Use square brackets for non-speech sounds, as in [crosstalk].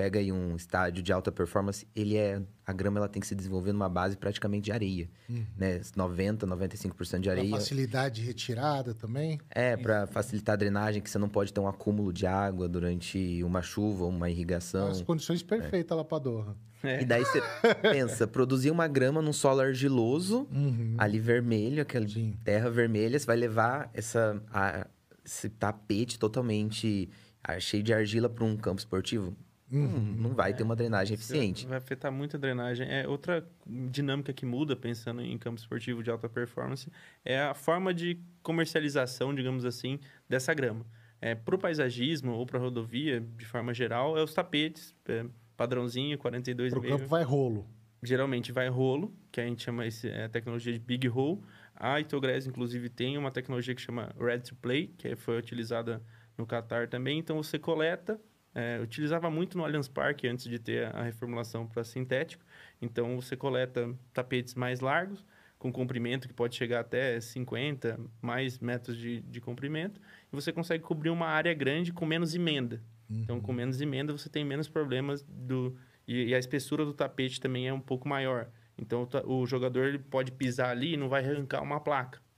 pega aí um estádio de alta performance, ele é a grama ela tem que se desenvolver numa base praticamente de areia, uhum. né? 90, 95% de areia. Pra facilidade de retirada também? É, para facilitar a drenagem, que você não pode ter um acúmulo de água durante uma chuva, uma irrigação. As condições é. perfeitas é. lá para Doha. É. E daí você [laughs] pensa, produzir uma grama num solo argiloso, uhum. ali vermelho, aquela Sim. terra vermelha, você vai levar essa, a, esse tapete totalmente ah, cheio de argila para um campo esportivo? Hum, uhum. Não vai ter uma drenagem é, eficiente. Vai afetar muito a drenagem. É, outra dinâmica que muda, pensando em campo esportivo de alta performance, é a forma de comercialização, digamos assim, dessa grama. É, para o paisagismo ou para a rodovia, de forma geral, é os tapetes, é, padrãozinho, 42 Para o campo vai rolo. Geralmente vai rolo, que a gente chama esse, é, a tecnologia de Big Hole. A Itogres, inclusive, tem uma tecnologia que chama Red to Play, que foi utilizada no Qatar também. Então, você coleta é, utilizava muito no Allianz Parque antes de ter a reformulação para sintético. Então, você coleta tapetes mais largos, com comprimento que pode chegar até 50, mais metros de, de comprimento. E você consegue cobrir uma área grande com menos emenda. Então, uhum. Então, com menos emenda, você tem menos problemas do... E, e, a espessura do tapete também é um pouco maior. Então, o, o jogador ele pode pisar ali e não vai arrancar uma placa.